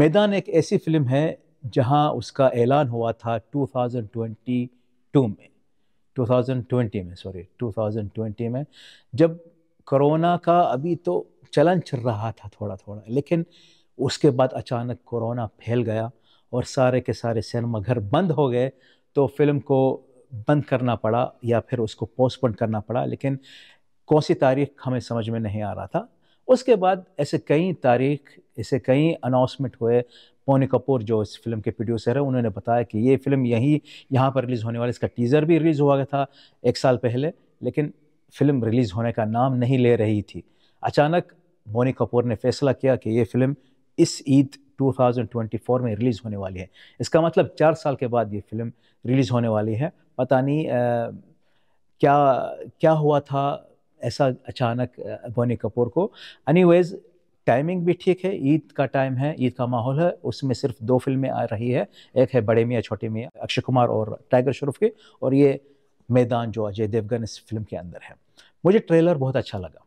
मैदान एक ऐसी फिल्म है जहां उसका ऐलान हुआ था 2022 में 2020 में सॉरी 2020 में जब कोरोना का अभी तो चलन चल रहा था थोड़ा थोड़ा लेकिन उसके बाद अचानक कोरोना फैल गया और सारे के सारे सिनेमाघर बंद हो गए तो फिल्म को बंद करना पड़ा या फिर उसको पोस्टपोन करना पड़ा लेकिन कौन सी तारीख हमें समझ में नहीं आ रहा था उसके बाद ऐसे कई तारीख इसे कई अनाउंसमेंट हुए पोनी कपूर जो इस फिल्म के प्रोड्यूसर है उन्होंने बताया कि ये फिल्म यहीं यहाँ पर रिलीज़ होने वाली इसका टीज़र भी रिलीज़ हुआ था एक साल पहले लेकिन फिल्म रिलीज़ होने का नाम नहीं ले रही थी अचानक मोनी कपूर ने फैसला किया कि ये फिल्म इस ईद 2024 में रिलीज़ होने वाली है इसका मतलब चार साल के बाद ये फिल्म रिलीज़ होने वाली है पता नहीं आ, क्या क्या हुआ था ऐसा अचानक बोनी कपूर को एनीवेज़ टाइमिंग भी ठीक है ईद का टाइम है ईद का माहौल है उसमें सिर्फ दो फिल्में आ रही है एक है बड़े मियाँ छोटे मियाँ अक्षय कुमार और टाइगर शरूफ की और ये मैदान जो अजय देवगन इस फिल्म के अंदर है मुझे ट्रेलर बहुत अच्छा लगा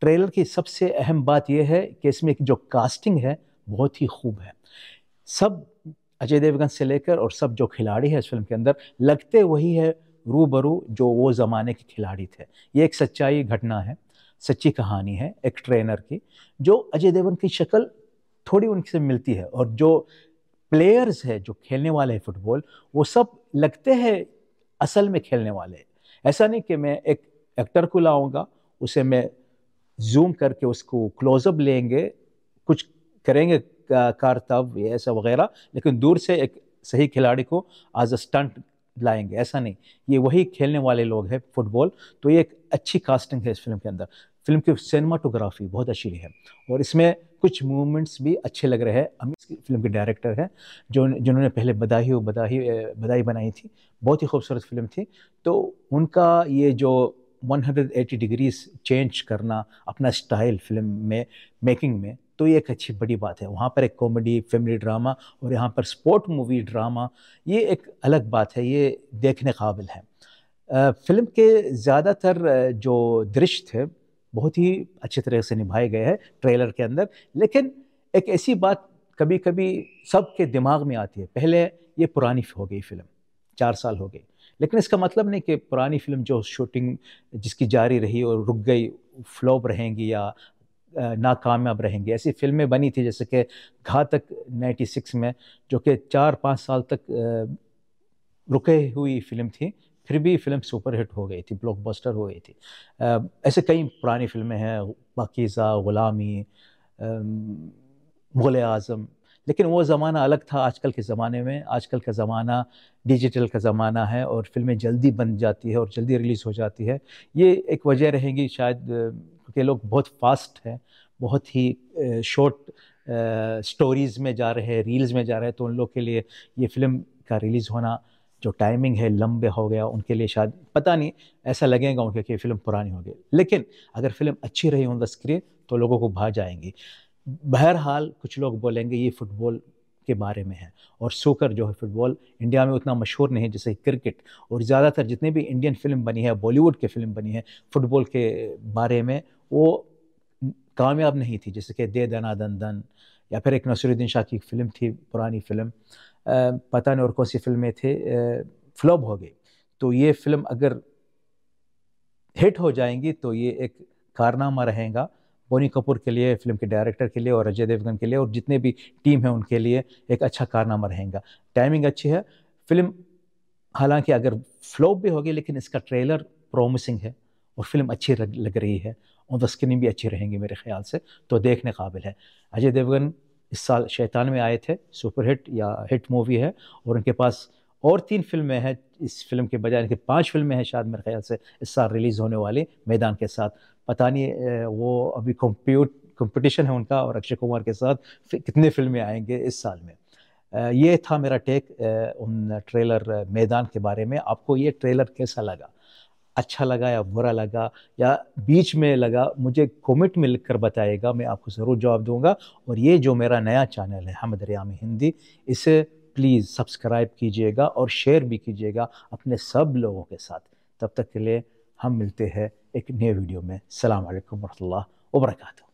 ट्रेलर की सबसे अहम बात यह है कि इसमें जो कास्टिंग है बहुत ही खूब है सब अजय देवगन से लेकर और सब जो खिलाड़ी है इस फिल्म के अंदर लगते वही है रूबरू जो वो ज़माने के खिलाड़ी थे ये एक सच्चाई घटना है सच्ची कहानी है एक ट्रेनर की जो अजय देवगन की शक्ल थोड़ी उनसे मिलती है और जो प्लेयर्स है जो खेलने वाले हैं फुटबॉल वो सब लगते हैं असल में खेलने वाले ऐसा नहीं कि मैं एक एक्टर को लाऊंगा उसे मैं जूम करके उसको क्लोजअप लेंगे कुछ करेंगे कारतब ऐसा वगैरह लेकिन दूर से एक सही खिलाड़ी को आज अ स्टंट लाएंगे ऐसा नहीं ये वही खेलने वाले लोग हैं फुटबॉल तो ये एक अच्छी कास्टिंग है इस फिल्म के अंदर फिल्म की सिनेमाटोग्राफी बहुत अच्छी है और इसमें कुछ मूवमेंट्स भी अच्छे लग रहे हैं अमित फिल्म के डायरेक्टर हैं जो जिन्होंने पहले बदाही और बदाही बदाई बनाई थी बहुत ही खूबसूरत फिल्म थी तो उनका ये जो 180 डिग्रीज चेंज करना अपना स्टाइल फिल्म में मेकिंग में तो ये एक अच्छी बड़ी बात है वहाँ पर एक कॉमेडी फैमिली ड्रामा और यहाँ पर स्पोर्ट मूवी ड्रामा ये एक अलग बात है ये देखने काबिल है फिल्म के ज़्यादातर जो दृश्य थे बहुत ही अच्छे तरह से निभाए गए हैं ट्रेलर के अंदर लेकिन एक ऐसी बात कभी कभी सबके दिमाग में आती है पहले ये पुरानी हो गई फिल्म चार साल हो गई लेकिन इसका मतलब नहीं कि पुरानी फिल्म जो शूटिंग जिसकी जारी रही और रुक गई फ्लॉप रहेंगी या नाकामयाब रहेंगे ऐसी फिल्में बनी थी जैसे कि घातक 96 में जो कि चार पाँच साल तक रुके हुई फिल्म थी फिर भी फिल्म सुपरहिट हो गई थी ब्लॉकबस्टर हो गई थी ऐसे कई पुरानी फिल्में हैं पकीज़ा ग़ुलामी मुग़ल आज़म लेकिन वो ज़माना अलग था आजकल के ज़माने में आजकल का ज़माना डिजिटल का ज़माना है और फिल्में जल्दी बन जाती है और जल्दी रिलीज़ हो जाती है ये एक वजह रहेगी शायद क्योंकि लोग बहुत फास्ट हैं बहुत ही शॉर्ट स्टोरीज़ में जा रहे हैं रील्स में जा रहे हैं तो उन लोग के लिए ये फिल्म का रिलीज़ होना जो टाइमिंग है लंबे हो गया उनके लिए शायद पता नहीं ऐसा लगेगा उनके कि फिल्म पुरानी हो गई लेकिन अगर फिल्म अच्छी रही ऑन द स्क्रीन तो लोगों को भा जाएंगी बहरहाल कुछ लोग बोलेंगे ये फुटबॉल के बारे में है और सोकर जो है फुटबॉल इंडिया में उतना मशहूर नहीं है जैसे क्रिकेट और ज़्यादातर जितने भी इंडियन फिल्म बनी है बॉलीवुड की फिल्म बनी है फुटबॉल के बारे में वो कामयाब नहीं थी जैसे कि दे दना दन दन या फिर एक नसरुद्दीन शाह की फिल्म थी पुरानी फिल्म पता नहीं और कौन सी फिल्में थे फ्लॉप हो गई तो ये फिल्म अगर हिट हो जाएंगी तो ये एक कारनामा रहेगा बोनी कपूर के लिए फिल्म के डायरेक्टर के लिए और अजय देवगन के लिए और जितने भी टीम है उनके लिए एक अच्छा कारनामा रहेगा टाइमिंग अच्छी है फिल्म हालांकि अगर फ्लॉप भी होगी लेकिन इसका ट्रेलर प्रोमिसिंग है और फिल्म अच्छी लग रही है और स्क्रीनिंग भी अच्छी रहेंगी मेरे ख्याल से तो देखने काबिल है अजय देवगन इस साल शैतान में आए थे सुपरहिट या हिट मूवी है और उनके पास और तीन फिल्में हैं इस फिल्म के बजाय इनके पांच फिल्में हैं शायद मेरे ख्याल से इस साल रिलीज़ होने वाली मैदान के साथ पता नहीं वो अभी कंप्यूट कंपटीशन है उनका और अक्षय कुमार के साथ कितने फिल्में आएंगे इस साल में ये था मेरा टेक उन ट्रेलर मैदान के बारे में आपको ये ट्रेलर कैसा लगा अच्छा लगा या बुरा लगा या बीच में लगा मुझे कमेंट में लिख कर मैं आपको ज़रूर जवाब दूंगा और ये जो मेरा नया चैनल है हम दरियाम हिंदी इसे प्लीज़ सब्सक्राइब कीजिएगा और शेयर भी कीजिएगा अपने सब लोगों के साथ तब तक के लिए हम मिलते हैं एक नए वीडियो में सलाम अलैकुम वरहमल्ला